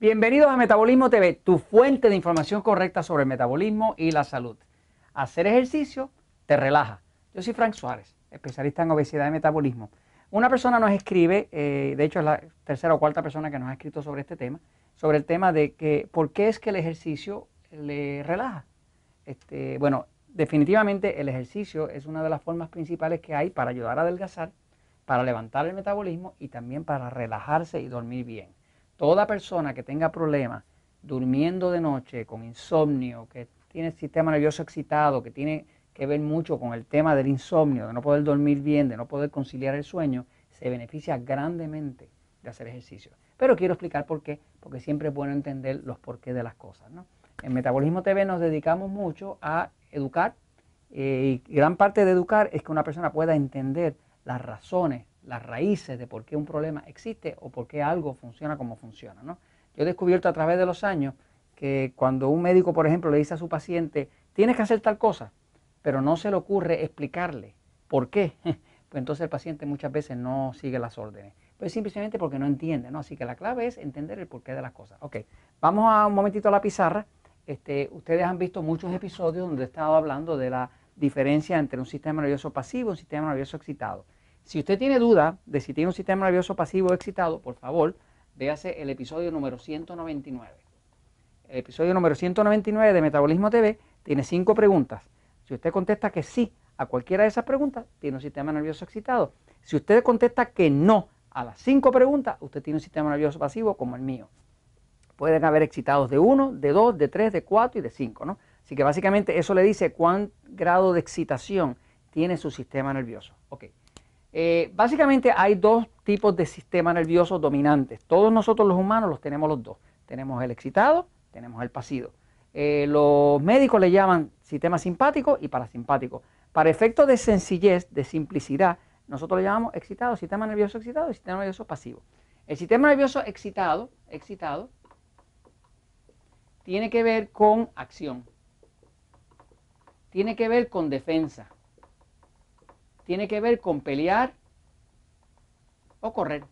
Bienvenidos a Metabolismo TV, tu fuente de información correcta sobre el metabolismo y la salud. Hacer ejercicio te relaja. Yo soy Frank Suárez, especialista en obesidad y metabolismo. Una persona nos escribe, eh, de hecho es la tercera o cuarta persona que nos ha escrito sobre este tema, sobre el tema de que por qué es que el ejercicio le relaja. Este, bueno, definitivamente el ejercicio es una de las formas principales que hay para ayudar a adelgazar, para levantar el metabolismo y también para relajarse y dormir bien. Toda persona que tenga problemas durmiendo de noche, con insomnio, que tiene el sistema nervioso excitado, que tiene que ver mucho con el tema del insomnio, de no poder dormir bien, de no poder conciliar el sueño, se beneficia grandemente de hacer ejercicio. Pero quiero explicar por qué, porque siempre es bueno entender los porqués de las cosas. En Metabolismo TV nos dedicamos mucho a educar eh, y gran parte de educar es que una persona pueda entender las razones las raíces de por qué un problema existe o por qué algo funciona como funciona. ¿no? Yo he descubierto a través de los años que cuando un médico, por ejemplo, le dice a su paciente, tienes que hacer tal cosa, pero no se le ocurre explicarle por qué, pues entonces el paciente muchas veces no sigue las órdenes. Pues simplemente porque no entiende, ¿no? Así que la clave es entender el porqué de las cosas. Ok, vamos a un momentito a la pizarra. Este, ustedes han visto muchos episodios donde he estado hablando de la diferencia entre un sistema nervioso pasivo y un sistema nervioso excitado. Si usted tiene duda de si tiene un sistema nervioso pasivo o excitado, por favor, véase el episodio número 199. El episodio número 199 de Metabolismo TV tiene cinco preguntas. Si usted contesta que sí a cualquiera de esas preguntas, tiene un sistema nervioso excitado. Si usted contesta que no a las cinco preguntas, usted tiene un sistema nervioso pasivo como el mío. Pueden haber excitados de uno, de dos, de tres, de cuatro y de cinco, ¿no? Así que básicamente eso le dice cuán grado de excitación tiene su sistema nervioso. Okay. Eh, básicamente hay dos tipos de sistema nervioso dominantes. Todos nosotros los humanos los tenemos los dos. Tenemos el excitado, tenemos el pasivo. Eh, los médicos le llaman sistema simpático y parasimpático. Para efectos de sencillez, de simplicidad, nosotros le llamamos excitado, sistema nervioso excitado y sistema nervioso pasivo. El sistema nervioso excitado, excitado, tiene que ver con acción, tiene que ver con defensa tiene que ver con pelear o correr.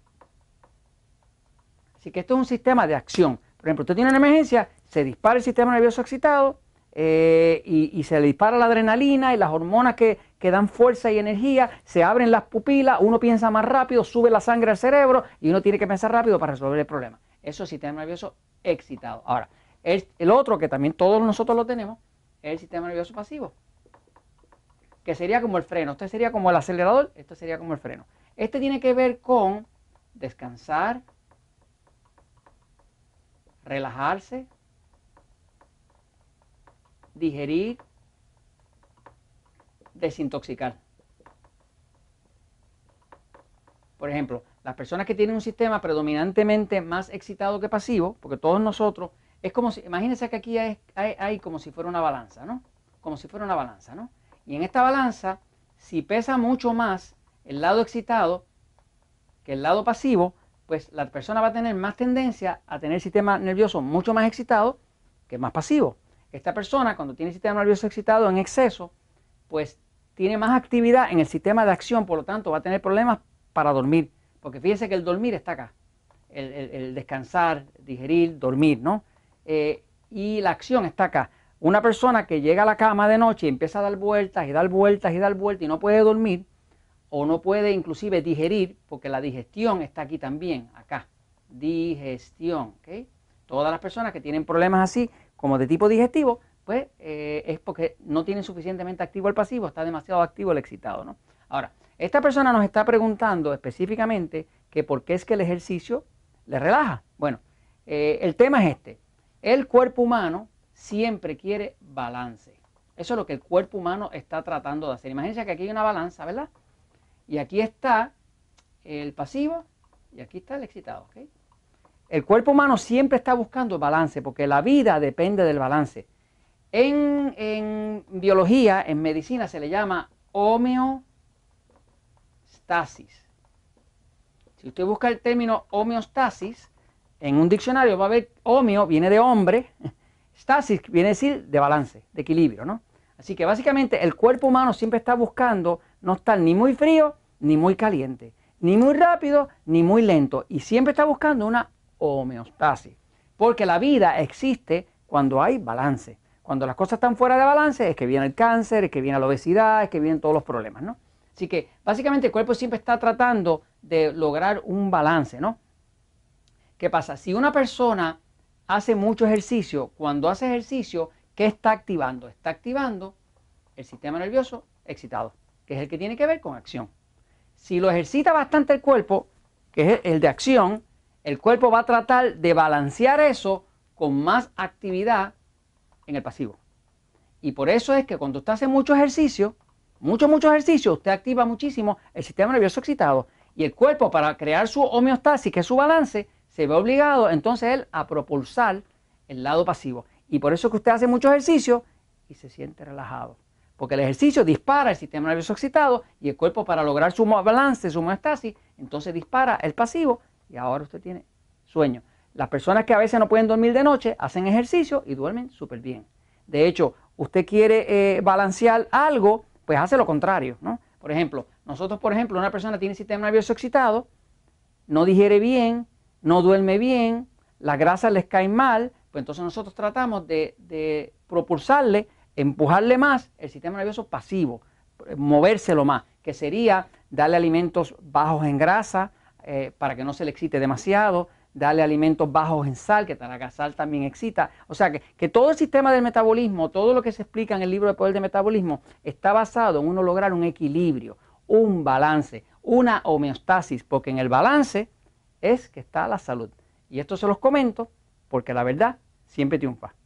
Así que esto es un sistema de acción. Por ejemplo, usted tiene una emergencia, se dispara el sistema nervioso excitado eh, y, se le dispara la adrenalina y las hormonas que, dan fuerza y energía, se abren las pupilas, uno piensa más rápido, sube la sangre al cerebro y uno tiene que pensar rápido para resolver el problema. Eso es sistema nervioso excitado. Ahora, el otro que también todos nosotros lo tenemos es el sistema nervioso pasivo que sería como el freno. Este sería como el acelerador, esto sería como el freno. Este tiene que ver con descansar, relajarse, digerir, desintoxicar. Por ejemplo, las personas que tienen un sistema predominantemente más excitado que pasivo, porque todos nosotros, es como si, imagínense que aquí hay como si fuera una balanza, ¿no? Como si fuera una balanza, ¿no? Y en esta balanza, si pesa mucho más el lado excitado que el lado pasivo, pues la persona va a tener más tendencia a tener sistema nervioso mucho más excitado que más pasivo. Esta persona, cuando tiene sistema nervioso excitado en exceso, pues tiene más actividad en el sistema de acción, por lo tanto va a tener problemas para dormir. Porque fíjense que el dormir está acá. El, descansar, digerir, dormir, ¿no? Eh, y la acción está acá. Una persona que llega a la cama de noche y empieza a dar vueltas y dar vueltas y dar vueltas y no puede dormir o no puede inclusive digerir, porque la digestión está aquí también, acá. Digestión, ¿ok? Todas las personas que tienen problemas así, como de tipo digestivo, pues eh, es porque no tienen suficientemente activo el pasivo, está demasiado activo el excitado, ¿no? Ahora, esta persona nos está preguntando específicamente que por qué es que el ejercicio le relaja. Bueno, eh, el tema es este. El cuerpo humano siempre quiere balance. Eso es lo que el cuerpo humano está tratando de hacer. Imagínense que aquí hay una balanza, ¿verdad? Y aquí está el pasivo y aquí está el excitado. El cuerpo humano siempre está buscando balance porque la vida depende del balance. En, en biología, en medicina, se le llama homeostasis. Si usted busca el término homeostasis en un diccionario, va a ver homeo, viene de hombre Stasis viene a decir de balance, de equilibrio, ¿no? Así que básicamente el cuerpo humano siempre está buscando no estar ni muy frío ni muy caliente, ni muy rápido ni muy lento, y siempre está buscando una homeostasis, porque la vida existe cuando hay balance. Cuando las cosas están fuera de balance es que viene el cáncer, es que viene la obesidad, es que vienen todos los problemas, ¿no? Así que básicamente el cuerpo siempre está tratando de lograr un balance, ¿no? ¿Qué pasa? Si una persona hace mucho ejercicio, cuando hace ejercicio, ¿qué está activando? Está activando el sistema nervioso excitado, que es el que tiene que ver con acción. Si lo ejercita bastante el cuerpo, que es el de acción, el cuerpo va a tratar de balancear eso con más actividad en el pasivo. Y por eso es que cuando usted hace mucho ejercicio, mucho, mucho ejercicio, usted activa muchísimo el sistema nervioso excitado y el cuerpo para crear su homeostasis, que es su balance, se ve obligado entonces él a propulsar el lado pasivo. Y por eso es que usted hace mucho ejercicio y se siente relajado. Porque el ejercicio dispara el sistema nervioso excitado y el cuerpo para lograr su balance, su homeostasis, entonces dispara el pasivo y ahora usted tiene sueño. Las personas que a veces no pueden dormir de noche hacen ejercicio y duermen súper bien. De hecho, usted quiere eh, balancear algo, pues hace lo contrario. ¿no? Por ejemplo, nosotros, por ejemplo, una persona tiene sistema nervioso excitado, no digiere bien, no duerme bien, las grasas les caen mal, pues entonces nosotros tratamos de, propulsarle, empujarle más el sistema nervioso pasivo, eh, movérselo más, que sería darle alimentos bajos en grasa eh, para que no se le excite demasiado, darle alimentos bajos en sal, que la sal también excita. O sea que, todo el sistema del metabolismo, todo lo que se explica en el libro de poder de metabolismo, está basado en uno lograr un equilibrio, un balance, una homeostasis, porque en el balance es que está la salud. Y esto se los comento porque la verdad siempre triunfa.